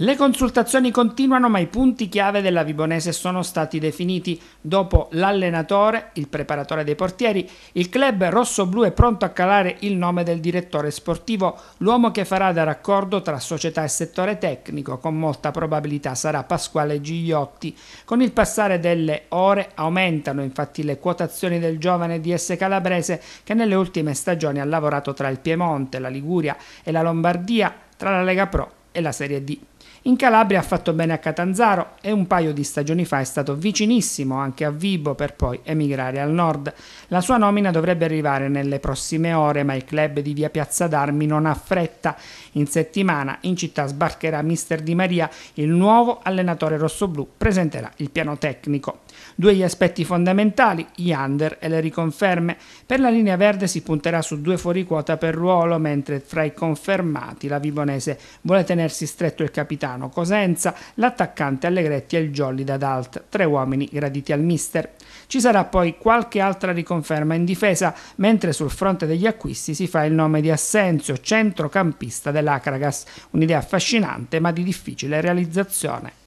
Le consultazioni continuano ma i punti chiave della Vibonese sono stati definiti. Dopo l'allenatore, il preparatore dei portieri, il club rosso-blu è pronto a calare il nome del direttore sportivo, l'uomo che farà da raccordo tra società e settore tecnico, con molta probabilità sarà Pasquale Gigliotti. Con il passare delle ore aumentano infatti le quotazioni del giovane DS Calabrese che nelle ultime stagioni ha lavorato tra il Piemonte, la Liguria e la Lombardia, tra la Lega Pro e la Serie D. In Calabria ha fatto bene a Catanzaro e un paio di stagioni fa è stato vicinissimo anche a Vibo per poi emigrare al nord. La sua nomina dovrebbe arrivare nelle prossime ore, ma il club di via Piazza d'Armi non ha fretta. In settimana in città sbarcherà Mister Di Maria, il nuovo allenatore rossoblù presenterà il piano tecnico. Due gli aspetti fondamentali, gli under e le riconferme. Per la linea verde si punterà su due fuoriquota per ruolo, mentre fra i confermati la Vibonese vuole tenere tenersi stretto il capitano Cosenza, l'attaccante Allegretti e il jolly da Dalt, tre uomini graditi al mister. Ci sarà poi qualche altra riconferma in difesa, mentre sul fronte degli acquisti si fa il nome di Assenzio, centrocampista dell'Acragas, un'idea affascinante ma di difficile realizzazione.